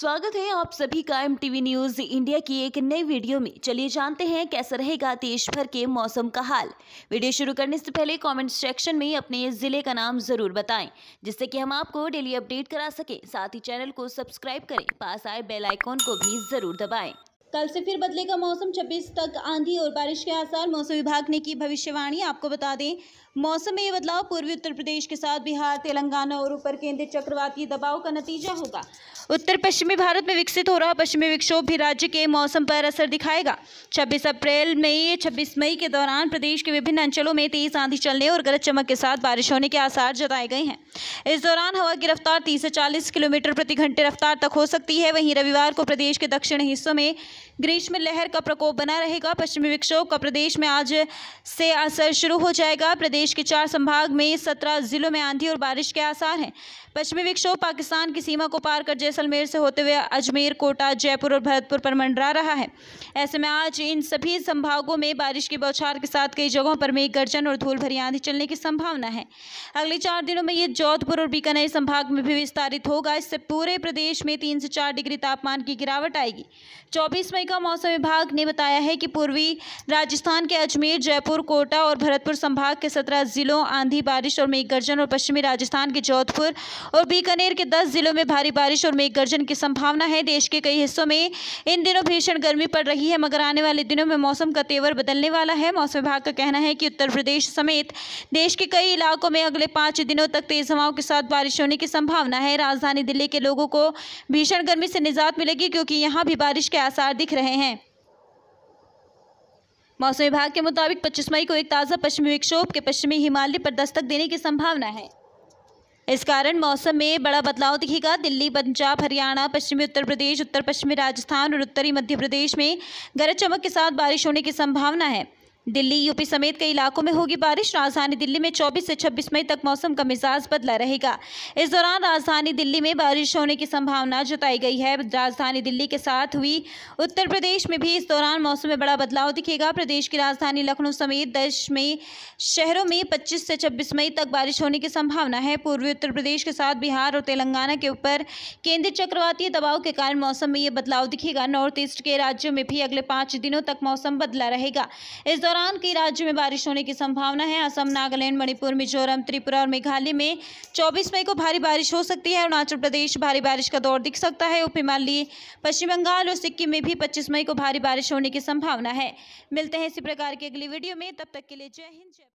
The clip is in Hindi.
स्वागत है आप सभी का एम टीवी न्यूज इंडिया की एक नई वीडियो में चलिए जानते हैं कैसा रहेगा देश भर के मौसम का हाल वीडियो शुरू करने से पहले कमेंट सेक्शन में अपने जिले का नाम जरूर बताएं जिससे कि हम आपको डेली अपडेट करा सकें साथ ही चैनल को सब्सक्राइब करें पास आए बेल आइकॉन को भी जरूर दबाएं कल से फिर बदलेगा मौसम 26 तक आंधी और बारिश के आसार मौसम विभाग ने की भविष्यवाणी आपको बता दें मौसम में ये बदलाव पूर्वी उत्तर प्रदेश के साथ बिहार तेलंगाना और ऊपर केंद्रीय चक्रवाती दबाव का नतीजा होगा उत्तर पश्चिमी भारत में विकसित हो रहा पश्चिमी विक्षोभ भी राज्य के मौसम पर असर दिखाएगा 26 अप्रैल में 26 मई के दौरान प्रदेश के विभिन्न अंचलों में तेज आंधी चलने और गरज चमक के साथ बारिश होने के आसार जताए गए हैं इस दौरान हवा की रफ्तार तीस से चालीस किलोमीटर प्रति घंटे रफ्तार तक हो सकती है वहीं रविवार को प्रदेश के दक्षिण हिस्सों में ग्रीष्म लहर का प्रकोप बना रहेगा पश्चिमी विक्षोभ का प्रदेश में आज से असर शुरू हो जाएगा प्रदेश के चार संभाग में सत्रह जिलों में आंधी और बारिश के आसार हैं पश्चिमी विक्षोभ पाकिस्तान की सीमा को पार कर जैसलमेर से होते हुए अजमेर कोटा जयपुर और भरतपुर पर मंडरा रहा है ऐसे में आज इन सभी संभागों में बारिश की बौछार के साथ कई जगहों पर मेघ गर्जन और धूल भरी आंधी चलने की संभावना है अगले चार दिनों में ये जोधपुर और बीकानेर संभाग में भी विस्तारित होगा इससे पूरे प्रदेश में तीन से चार डिग्री तापमान की गिरावट आएगी चौबीस 24 मई का मौसम विभाग ने बताया है कि पूर्वी राजस्थान के अजमेर जयपुर कोटा और भरतपुर संभाग के 17 जिलों आंधी बारिश और मेघगर्जन और पश्चिमी राजस्थान के जोधपुर और बीकानेर के 10 जिलों में भारी बारिश और मेघगर्जन की संभावना है देश के कई हिस्सों में इन दिनों भीषण गर्मी पड़ रही है मगर आने वाले दिनों में मौसम का तेवर बदलने वाला है मौसम विभाग का कहना है कि उत्तर प्रदेश समेत देश के कई इलाकों में अगले पाँच दिनों तक तेज हवाओं के साथ बारिश होने की संभावना है राजधानी दिल्ली के लोगों को भीषण गर्मी से निजात मिलेगी क्योंकि यहाँ भी बारिश के आसार दिख रहे हैं मौसम विभाग के मुताबिक 25 मई को एक ताज़ा पश्चिमी विक्षोभ के पश्चिमी हिमालय पर दस्तक देने की संभावना है इस कारण मौसम में बड़ा बदलाव दिखेगा दिल्ली पंजाब हरियाणा पश्चिमी उत्तर प्रदेश उत्तर पश्चिमी राजस्थान और उत्तरी मध्य प्रदेश में गरज चमक के साथ बारिश होने की संभावना है दिल्ली यूपी समेत कई इलाकों में होगी बारिश राजधानी दिल्ली में 24 से 26 मई तक मौसम का मिजाज बदला रहेगा इस दौरान राजधानी दिल्ली में बारिश होने की संभावना जताई गई है राजधानी दिल्ली के साथ हुई उत्तर प्रदेश में भी इस दौरान मौसम में बड़ा बदलाव दिखेगा प्रदेश की राजधानी लखनऊ समेत देश में शहरों में पच्चीस से छब्बीस मई तक बारिश होने की संभावना है पूर्वी उत्तर प्रदेश के साथ बिहार और तेलंगाना के ऊपर केंद्रीय चक्रवातीय दबाव के कारण मौसम में ये बदलाव दिखेगा नॉर्थ ईस्ट के राज्यों में भी अगले पाँच दिनों तक मौसम बदला रहेगा इस दौरान कई राज्यों में बारिश होने की संभावना है असम नागालैंड मणिपुर मिजोरम त्रिपुरा और मेघालय में 24 मई को भारी बारिश हो सकती है अरुणाचल प्रदेश भारी बारिश का दौर दिख सकता है उप हिमालय पश्चिम बंगाल और सिक्किम में भी पच्चीस मई को भारी बारिश होने की संभावना है मिलते हैं इसी प्रकार की अगली वीडियो में तब तक के लिए जय हिंद जय